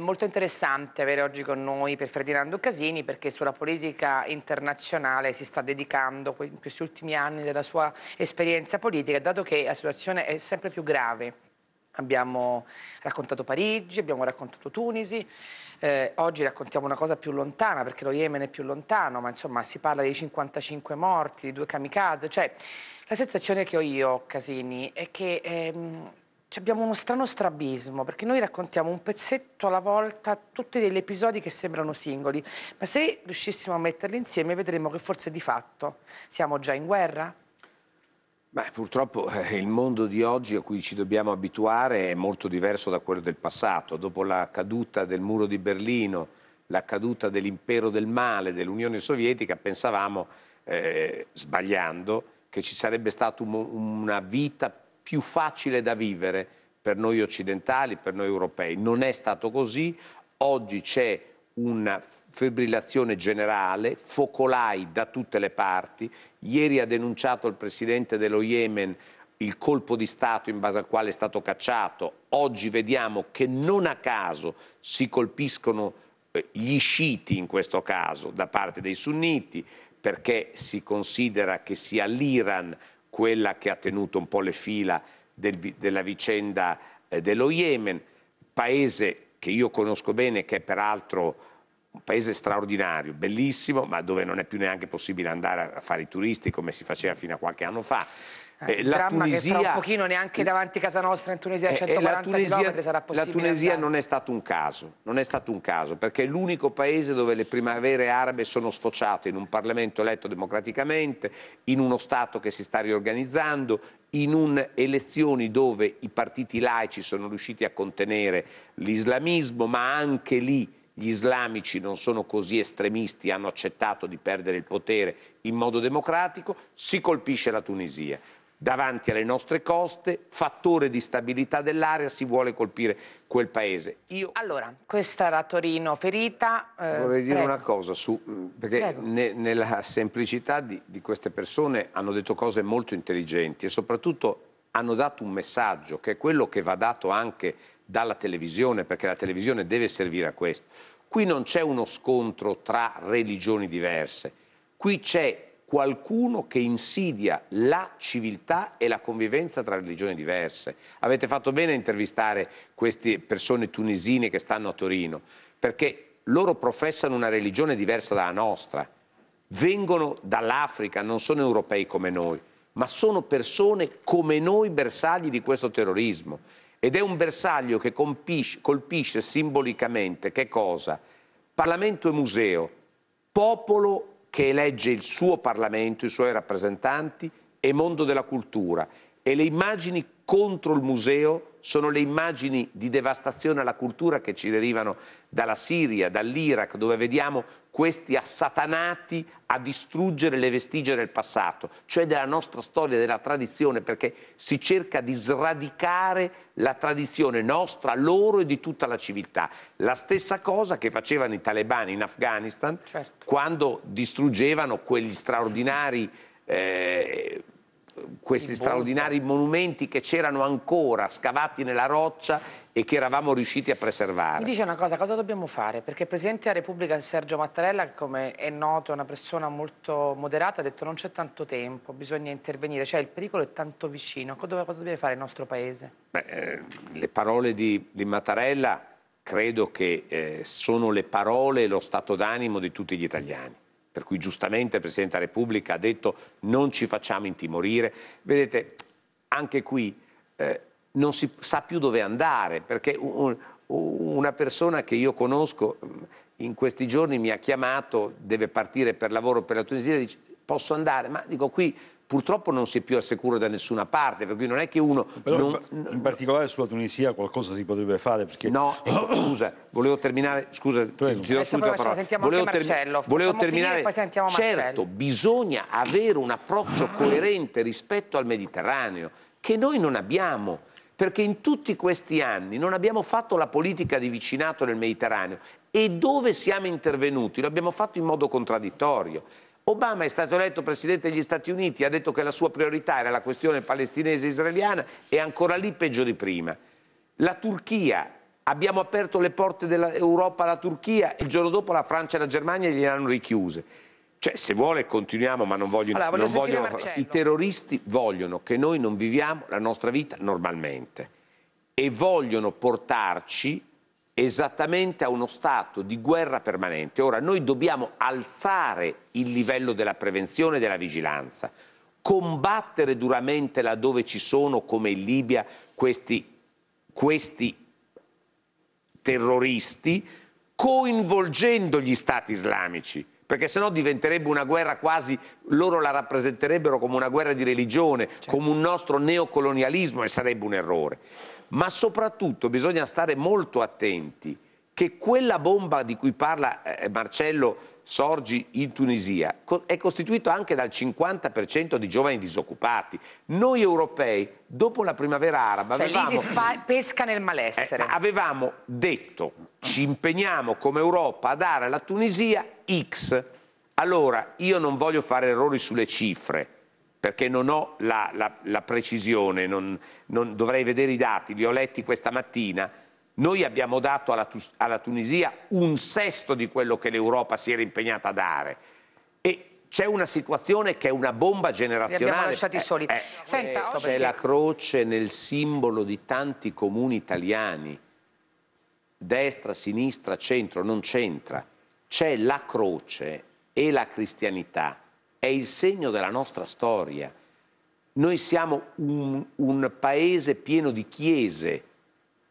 molto interessante avere oggi con noi per Ferdinando Casini perché sulla politica internazionale si sta dedicando in questi ultimi anni della sua esperienza politica, dato che la situazione è sempre più grave. Abbiamo raccontato Parigi, abbiamo raccontato Tunisi, eh, oggi raccontiamo una cosa più lontana perché lo Yemen è più lontano, ma insomma si parla di 55 morti, di due kamikaze, cioè la sensazione che ho io, Casini, è che ehm, cioè abbiamo uno strano strabismo, perché noi raccontiamo un pezzetto alla volta, tutti degli episodi che sembrano singoli, ma se riuscissimo a metterli insieme vedremo che forse di fatto siamo già in guerra. Beh, purtroppo eh, il mondo di oggi a cui ci dobbiamo abituare è molto diverso da quello del passato. Dopo la caduta del muro di Berlino, la caduta dell'impero del male dell'Unione Sovietica, pensavamo, eh, sbagliando, che ci sarebbe stata un, una vita più facile da vivere per noi occidentali, per noi europei. Non è stato così, oggi c'è una fibrillazione generale, focolai da tutte le parti. Ieri ha denunciato il presidente dello Yemen il colpo di Stato in base al quale è stato cacciato. Oggi vediamo che non a caso si colpiscono eh, gli sciiti in questo caso da parte dei sunniti perché si considera che sia l'Iran quella che ha tenuto un po' le fila del, della vicenda eh, dello Yemen, paese che io conosco bene, che è peraltro un paese straordinario, bellissimo, ma dove non è più neanche possibile andare a fare i turisti come si faceva fino a qualche anno fa. Eh, il eh, dramma Tunisia, che tra un pochino neanche davanti a casa nostra in Tunisia a 140 eh, eh Tunisia, km sarà possibile. La Tunisia andare. non è stato un caso, non è stato un caso, perché è l'unico paese dove le primavere arabe sono sfociate in un Parlamento eletto democraticamente, in uno Stato che si sta riorganizzando, in elezioni dove i partiti laici sono riusciti a contenere l'islamismo, ma anche lì gli islamici non sono così estremisti, hanno accettato di perdere il potere in modo democratico, si colpisce la Tunisia. Davanti alle nostre coste, fattore di stabilità dell'area, si vuole colpire quel paese. Io... Allora, questa era Torino ferita. Eh, Vorrei dire prego. una cosa, su, mm, perché ne, nella semplicità di, di queste persone hanno detto cose molto intelligenti e soprattutto hanno dato un messaggio che è quello che va dato anche dalla televisione, perché la televisione deve servire a questo. Qui non c'è uno scontro tra religioni diverse, qui c'è qualcuno che insidia la civiltà e la convivenza tra religioni diverse. Avete fatto bene a intervistare queste persone tunisine che stanno a Torino, perché loro professano una religione diversa dalla nostra, vengono dall'Africa, non sono europei come noi, ma sono persone come noi bersagli di questo terrorismo ed è un bersaglio che colpisce, colpisce simbolicamente che cosa? Parlamento e museo, popolo che elegge il suo Parlamento, i suoi rappresentanti e mondo della cultura e le immagini contro il museo sono le immagini di devastazione alla cultura che ci derivano dalla Siria, dall'Iraq, dove vediamo questi assatanati a distruggere le vestigie del passato, cioè della nostra storia, della tradizione, perché si cerca di sradicare la tradizione nostra, loro e di tutta la civiltà. La stessa cosa che facevano i talebani in Afghanistan certo. quando distruggevano quegli straordinari... Eh, questi straordinari monumenti che c'erano ancora scavati nella roccia e che eravamo riusciti a preservare. Mi dice una cosa, cosa dobbiamo fare? Perché il Presidente della Repubblica Sergio Mattarella, come è noto, è una persona molto moderata, ha detto non c'è tanto tempo, bisogna intervenire, cioè il pericolo è tanto vicino. Cosa, cosa deve fare il nostro Paese? Beh, eh, le parole di, di, Mattarella credo che eh, sono le parole e lo stato d'animo di tutti gli italiani per cui giustamente il Presidente della Repubblica ha detto non ci facciamo intimorire. Vedete, anche qui eh, non si sa più dove andare, perché un, una persona che io conosco mm, in questi giorni mi ha chiamato, deve partire per lavoro per la Tunisia, dice posso andare, ma dico qui purtroppo non si è più al sicuro da nessuna parte, per cui non è che uno... Però non... In particolare sulla Tunisia qualcosa si potrebbe fare perché... No, scusa, volevo terminare, scusa, Prego. ti, ti do subito la parola. Volevo, ter... Marcello, volevo terminare... Certo, Marcello. bisogna avere un approccio coerente rispetto al Mediterraneo, che noi non abbiamo perché in tutti questi anni non abbiamo fatto la politica di vicinato nel Mediterraneo e dove siamo intervenuti? Lo abbiamo fatto in modo contraddittorio. Obama è stato eletto Presidente degli Stati Uniti, ha detto che la sua priorità era la questione palestinese-israeliana e ancora lì peggio di prima. La Turchia, abbiamo aperto le porte dell'Europa alla Turchia il giorno dopo la Francia e la Germania gliel'hanno richiuse. Cioè, se vuole continuiamo, ma non voglio... Allora, non vogliono i terroristi vogliono che noi non viviamo la nostra vita normalmente e vogliono portarci esattamente a uno stato di guerra permanente. Ora noi dobbiamo alzare il livello della prevenzione e della vigilanza, combattere duramente laddove ci sono, come in Libia, questi, questi terroristi, coinvolgendo gli stati islamici perché sennò diventerebbe una guerra quasi, loro la rappresenterebbero come una guerra di religione, certo. come un nostro neocolonialismo e sarebbe un errore ma soprattutto bisogna stare molto attenti che quella bomba di cui parla eh, Marcello Sorgi in Tunisia è costituito anche dal 50% di giovani disoccupati. Noi europei, dopo la primavera araba, cioè, avevamo, pesca nel malessere. Eh, avevamo detto ci impegniamo come Europa a dare alla Tunisia X. Allora, io non voglio fare errori sulle cifre, perché non ho la, la, la precisione, non, non, dovrei vedere i dati, li ho letti questa mattina, noi abbiamo dato alla, alla Tunisia un sesto di quello che l'Europa si era impegnata a dare. E c'è una situazione che è una bomba generazionale. Li abbiamo lasciati eh, soli. Eh, eh, Senta, eh, c'è la croce nel simbolo di tanti comuni italiani, destra, sinistra, centro, non c'entra. C'è la croce e la cristianità è il segno della nostra storia. Noi siamo un, un paese pieno di chiese,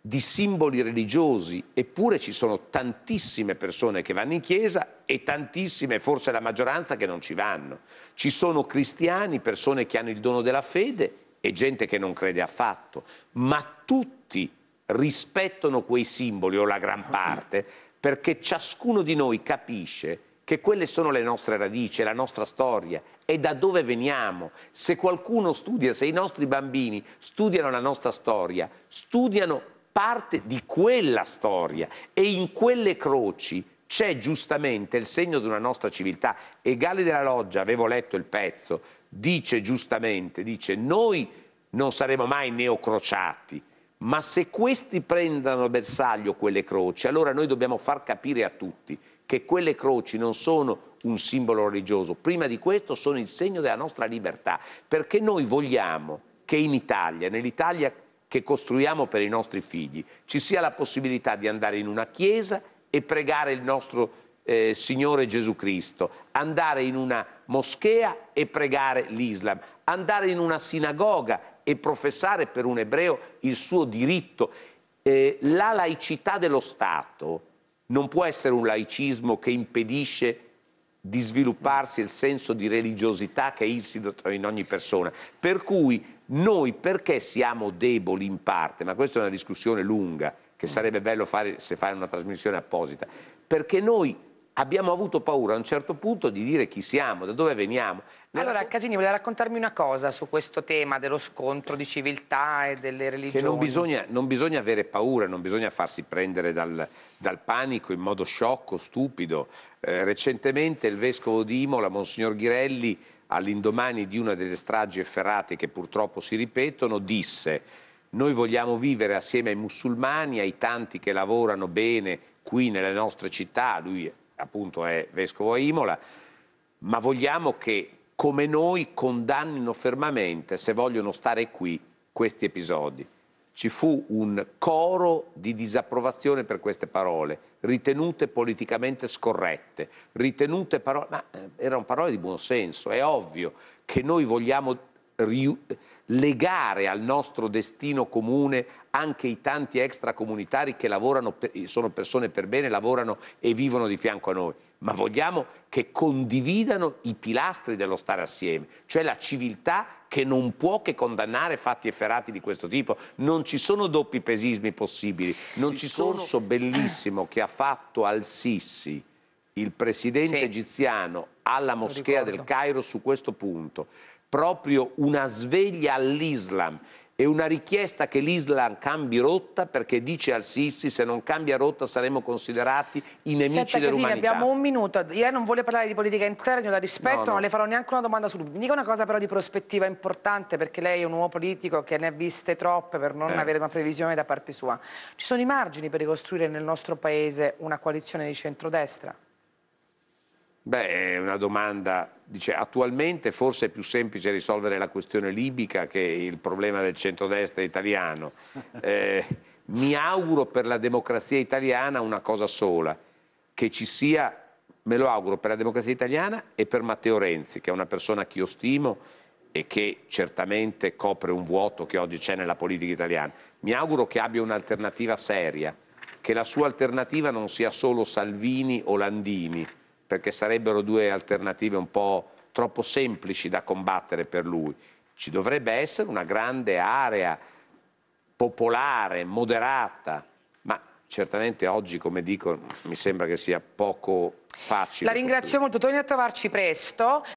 di simboli religiosi, eppure ci sono tantissime persone che vanno in chiesa e tantissime, forse la maggioranza, che non ci vanno. Ci sono cristiani, persone che hanno il dono della fede e gente che non crede affatto, ma tutti rispettano quei simboli, o la gran parte, perché ciascuno di noi capisce che quelle sono le nostre radici, la nostra storia, è da dove veniamo. Se qualcuno studia, se i nostri bambini studiano la nostra storia, studiano parte di quella storia e in quelle croci c'è giustamente il segno di una nostra civiltà e Galli della Loggia, avevo letto il pezzo, dice giustamente, dice noi non saremo mai neocrociati, ma se questi prendano bersaglio quelle croci, allora noi dobbiamo far capire a tutti che quelle croci non sono un simbolo religioso, prima di questo sono il segno della nostra libertà, perché noi vogliamo che in Italia, nell'Italia che costruiamo per i nostri figli, ci sia la possibilità di andare in una chiesa e pregare il nostro eh, Signore Gesù Cristo, andare in una moschea e pregare l'Islam, andare in una sinagoga e professare per un ebreo il suo diritto. Eh, la laicità dello Stato non può essere un laicismo che impedisce di svilupparsi il senso di religiosità che è insito in ogni persona. Per cui noi perché siamo deboli in parte, ma questa è una discussione lunga, che sarebbe bello fare se fare una trasmissione apposita, perché noi abbiamo avuto paura a un certo punto di dire chi siamo, da dove veniamo. Nella... Allora, Casini, voleva raccontarmi una cosa su questo tema dello scontro di civiltà e delle religioni? Che non bisogna, non bisogna avere paura, non bisogna farsi prendere dal, dal panico in modo sciocco, stupido. Eh, recentemente il vescovo di Imola, Monsignor Ghirelli, all'indomani di una delle stragi efferrate che purtroppo si ripetono, disse noi vogliamo vivere assieme ai musulmani, ai tanti che lavorano bene qui nelle nostre città, lui appunto è vescovo a Imola, ma vogliamo che come noi condannino fermamente, se vogliono stare qui, questi episodi. Ci fu un coro di disapprovazione per queste parole, ritenute politicamente scorrette, ritenute parole, ma eh, erano parole di buon senso, è ovvio che noi vogliamo legare al nostro destino comune anche i tanti extracomunitari che lavorano, eh, sono persone per bene, lavorano e vivono di fianco a noi, ma vogliamo che condividano i pilastri dello stare assieme, cioè la civiltà che non può che condannare fatti efferati di questo tipo. Non ci sono doppi pesismi possibili, non il discorso bellissimo che ha fatto al-Sisi, il presidente sì. egiziano, alla moschea del Cairo su questo punto proprio una sveglia all'Islam e una richiesta che l'Islam cambi rotta perché dice al Sisi se non cambia rotta saremo considerati i nemici dell'umanità. Senta abbiamo un minuto. Io non voglio parlare di politica interna, io la rispetto, no, no. non le farò neanche una domanda sul... Mi dica una cosa però di prospettiva importante perché lei è un uomo politico che ne ha viste troppe per non eh. avere una previsione da parte sua. Ci sono i margini per ricostruire nel nostro paese una coalizione di centrodestra? Beh, è una domanda, dice, attualmente forse è più semplice risolvere la questione libica che il problema del centrodestra italiano. Eh, mi auguro per la democrazia italiana una cosa sola, che ci sia, me lo auguro per la democrazia italiana e per Matteo Renzi, che è una persona che io stimo e che certamente copre un vuoto che oggi c'è nella politica italiana. Mi auguro che abbia un'alternativa seria, che la sua alternativa non sia solo Salvini o Landini, perché sarebbero due alternative un po' troppo semplici da combattere per lui. Ci dovrebbe essere una grande area popolare, moderata, ma certamente oggi, come dico, mi sembra che sia poco facile. La ringrazio molto, torni a trovarci presto.